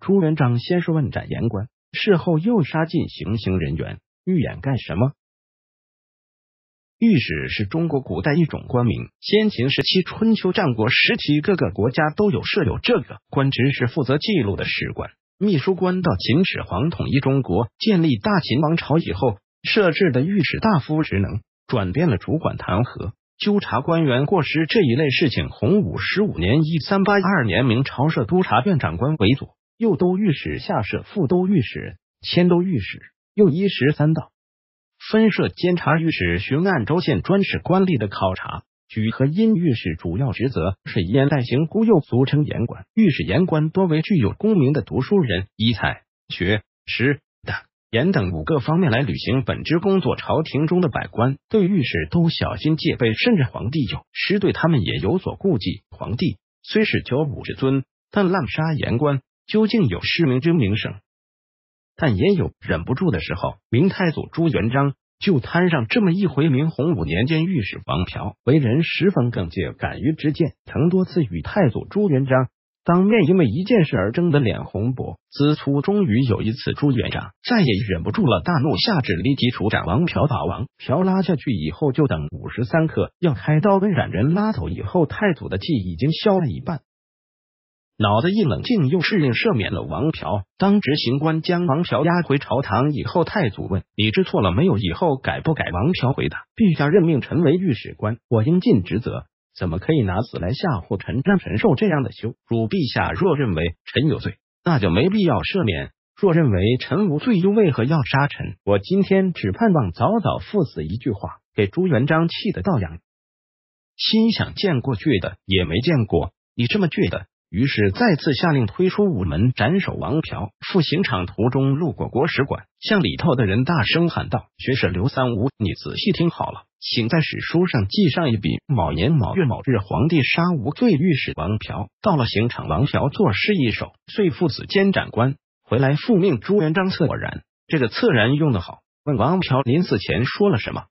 朱元璋先是问斩言官，事后又杀尽行刑人员，欲掩盖什么？御史是中国古代一种官名，先秦时期、春秋战国时期各个国家都有设有这个官职，是负责记录的史官、秘书官。到秦始皇统一中国、建立大秦王朝以后，设置的御史大夫职能转变了，主管弹劾、纠察官员过失这一类事情。洪武十五年（一三八二年），明朝设督察院长官为佐。右都御史下设副都御史、迁都御史，又一十三道，分设监察御史、巡按州县、专使官吏的考察。举和阴御史主要职责是严代行，孤右，俗称严官。御史严官多为具有功名的读书人，以才、学、识、胆、严等五个方面来履行本职工作。朝廷中的百官对御史都小心戒备，甚至皇帝有时对他们也有所顾忌。皇帝虽是九五之尊，但滥杀言官。究竟有失明之名声，但也有忍不住的时候。明太祖朱元璋就摊上这么一回。明洪武年间，御史王朴为人十分耿介，敢于直谏，曾多次与太祖朱元璋当面因为一件事而争得脸红脖子粗。终于有一次，朱元璋再也忍不住了，大怒下旨立即处斩王朴。把王朴拉下去以后，就等午时三刻要开刀。跟染人拉走以后，太祖的气已经消了一半。脑子一冷静，又适应赦免了王朴。当执行官将王朴押回朝堂以后，太祖问：“你知错了没有？”以后改不改？王朴回答：“陛下任命臣为御史官，我应尽职责，怎么可以拿死来吓唬臣，让臣受这样的羞？辱？陛下若认为臣有罪，那就没必要赦免；若认为臣无罪，又为何要杀臣？我今天只盼望早早赴死。”一句话，给朱元璋气得倒仰，心想见过倔的，也没见过你这么倔的。于是再次下令推出午门斩首王朴，赴刑场途中路过国史馆，向里头的人大声喊道：“学士刘三无，你仔细听好了，请在史书上记上一笔，某年某月某日，皇帝杀无罪御史王朴。”到了刑场，王朴作诗一首，遂父子监斩官回来复命。朱元璋策然，这个策然用的好。问王朴临死前说了什么。